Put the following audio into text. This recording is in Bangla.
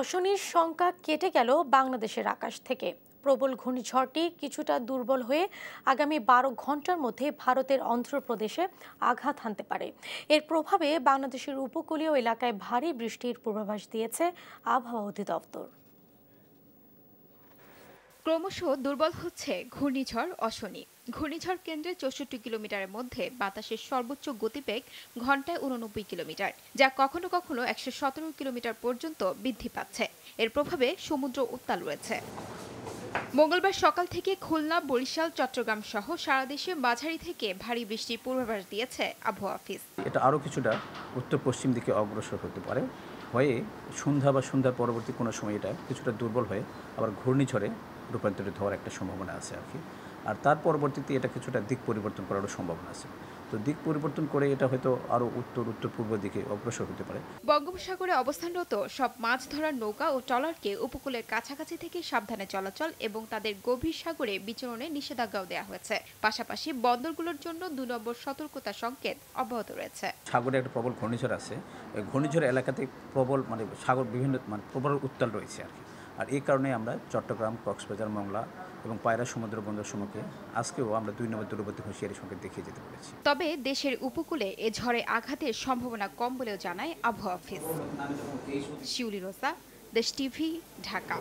অশনির সংখ্যা কেটে গেল বাংলাদেশের আকাশ থেকে প্রবল ঘূর্ণিঝড়টি কিছুটা দুর্বল হয়ে আগামী বারো ঘন্টার মধ্যে ভারতের অন্ধ্রপ্রদেশে আঘাত হানতে পারে এর প্রভাবে বাংলাদেশের উপকূলীয় এলাকায় ভারী বৃষ্টির পূর্বাভাস দিয়েছে আবহাওয়া অধিদপ্তর ক্রমশ দুর্বল হচ্ছে ঘূর্ণিঝড় অশনি ঘূর্ণিঝড় কেন্দ্রে চৌষট্টি কিলোমিটারের মধ্যে বাতাসের সর্বোচ্চ গতিবেগ ঘন্টায় উননব্বই কিলোমিটার যা কখনো কখনো একশো সতেরো কিলোমিটার পর্যন্ত বৃদ্ধি পাচ্ছে এর প্রভাবে সমুদ্র উত্তাল রয়েছে মঙ্গলবার সকাল থেকে খুলনা বরিশাল চট্টগ্রাম সহ সারা দেশে মাঝারি থেকে ভারী বৃষ্টির পূর্বাভাস দিয়েছে আবহাওয়া অফিস এটা আরও কিছুটা উত্তর পশ্চিম দিকে অগ্রসর হতে পারে হয়ে সন্ধ্যা বা সন্ধ্যার পরবর্তী কোনো সময় এটা কিছুটা দুর্বল হয়ে আবার ঘূর্ণিঝড়ে রূপান্তরিত হওয়ার একটা সম্ভাবনা আছে আর কি আর তার পরবর্তীতে এটা কিছুটা দিক পরিবর্তন করারও সম্ভাবনা আছে তো দিক পরিবর্তন করে এটা হয়তো আরও উত্তর উত্তর পূর্ব দিকে অগ্রসর হতে পারে বঙ্গোপসাগরে অবস্থানরত সব মাছ ধরার নৌকা ও ট্রলারকে উপকূলের কাছাকাছি থেকে সাবধানে চলাচল এবং তাদের গভীর সাগরে বিচরণে নিষেধাজ্ঞাও দেওয়া হয়েছে পাশাপাশি বন্দরগুলোর জন্য দু নম্বর সতর্কতা সংকেত অব্যাহত রয়েছে সাগরে একটা প্রবল ঘূর্ণিঝড় আছে ঘূর্ণিঝড় এলাকাতে প্রবল মানে সাগর বিভিন্ন মানে প্রবল উত্তাল রয়েছে আর কি আর এই কারণে আমরা চট্টগ্রাম কক্সবাজার মংলা এবং পায়রা সমুদ্র বন্দর সমুখে আজকেও আমরা দুই নম্বর দূরবর্তী হুঁশিয়ারির সঙ্গে দেখিয়ে যেতে পেরেছি তবে দেশের উপকূলে এ ঝড়ে আঘাতের সম্ভাবনা কম বলেও জানায় আবহাওয়া অফিস শিউলি রোসা দেশ টিভি ঢাকা